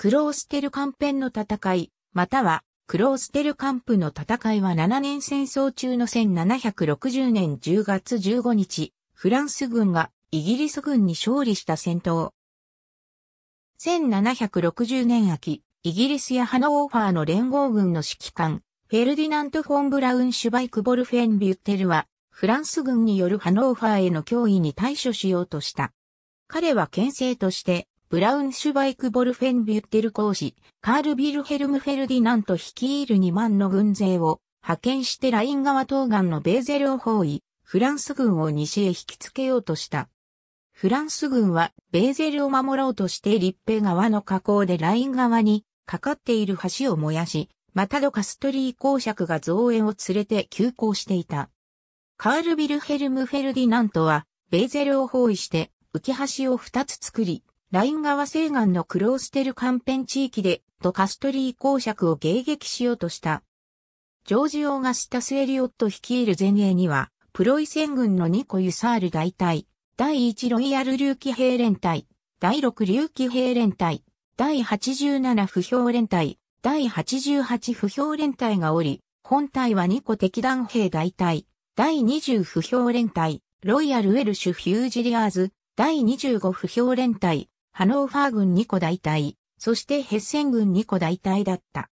クローステルカンペンの戦い、または、クローステルカンプの戦いは7年戦争中の1760年10月15日、フランス軍がイギリス軍に勝利した戦闘。1760年秋、イギリスやハノーファーの連合軍の指揮官、フェルディナント・フォン・ブラウン・シュバイク・ボルフェン・ビュッテルは、フランス軍によるハノーファーへの脅威に対処しようとした。彼は牽制として、ブラウンシュバイク・ボルフェンビュッテル公使、カール・ビルヘルム・フェルディナント率いる2万の軍勢を派遣してライン川東岸のベーゼルを包囲、フランス軍を西へ引きつけようとした。フランス軍はベーゼルを守ろうとして立平側の河口でライン川にかかっている橋を燃やし、またドカストリー公爵が造園を連れて急行していた。カール・ビルヘルム・フェルディナントはベーゼルを包囲して浮き橋を2つ作り、ライン川西岸のクローステルカペン地域で、ドカストリー公爵を迎撃しようとした。ジョージ・オーガスタス・エリオット率いる前衛には、プロイセン軍のニコ・ユサール大隊、第1ロイヤル竜騎兵連隊、第6竜騎兵連隊、第87不評連隊、第88不評連隊がおり、本隊は2個敵弾兵大隊、第20不評連隊、ロイヤル・ウェルシュ・フュージリアーズ、第25不評連隊、ハノーファー軍2個大隊、そしてヘッセン軍2個大隊だった。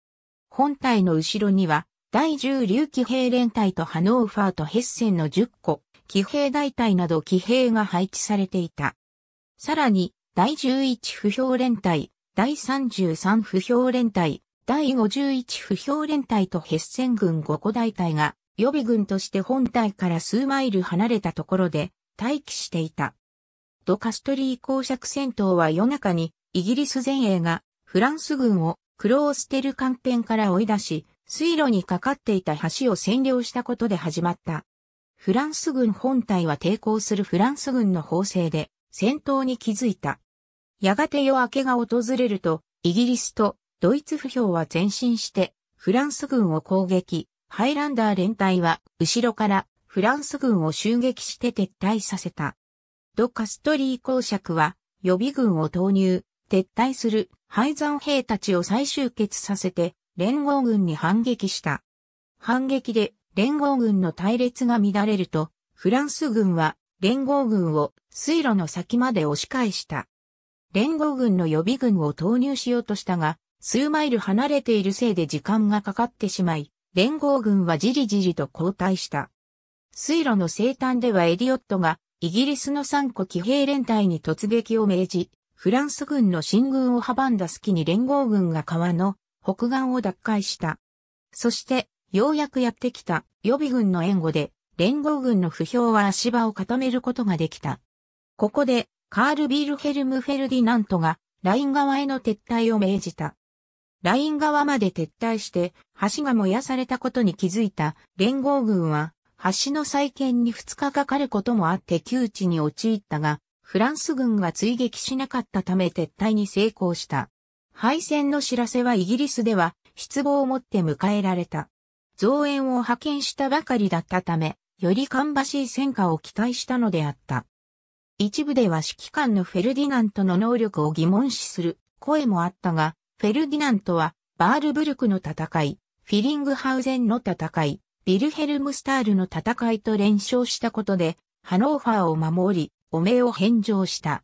本隊の後ろには、第10竜騎兵連隊とハノーファーとヘッセンの10個、騎兵大隊など騎兵が配置されていた。さらに、第11不評連隊、第33不評連隊、第51不評連隊とヘッセン軍5個大隊が、予備軍として本隊から数マイル離れたところで、待機していた。ドカストリー公爵戦闘は夜中に、イギリス前衛が、フランス軍を、クローステル艦編から追い出し、水路にかかっていた橋を占領したことで始まった。フランス軍本体は抵抗するフランス軍の砲声で、戦闘に気づいた。やがて夜明けが訪れると、イギリスとドイツ不評は前進して、フランス軍を攻撃、ハイランダー連隊は、後ろからフランス軍を襲撃して撤退させた。ド・カストリー公爵は予備軍を投入、撤退する敗山兵たちを再集結させて連合軍に反撃した。反撃で連合軍の隊列が乱れると、フランス軍は連合軍を水路の先まで押し返した。連合軍の予備軍を投入しようとしたが、数マイル離れているせいで時間がかかってしまい、連合軍はじりじりと後退した。水路の生誕ではエリオットがイギリスの三個騎兵連隊に突撃を命じ、フランス軍の進軍を阻んだ隙に連合軍が川の北岸を奪回した。そして、ようやくやってきた予備軍の援護で、連合軍の不評は足場を固めることができた。ここで、カール・ビールヘルム・フェルディナントが、ライン側への撤退を命じた。ライン側まで撤退して、橋が燃やされたことに気づいた連合軍は、橋の再建に2日かかることもあって窮地に陥ったが、フランス軍が追撃しなかったため撤退に成功した。敗戦の知らせはイギリスでは失望をもって迎えられた。増援を派遣したばかりだったため、よりばしい戦果を期待したのであった。一部では指揮官のフェルディナントの能力を疑問視する声もあったが、フェルディナントはバールブルクの戦い、フィリングハウゼンの戦い、ビルヘルムスタールの戦いと連勝したことで、ハノーファーを守り、汚名を返上した。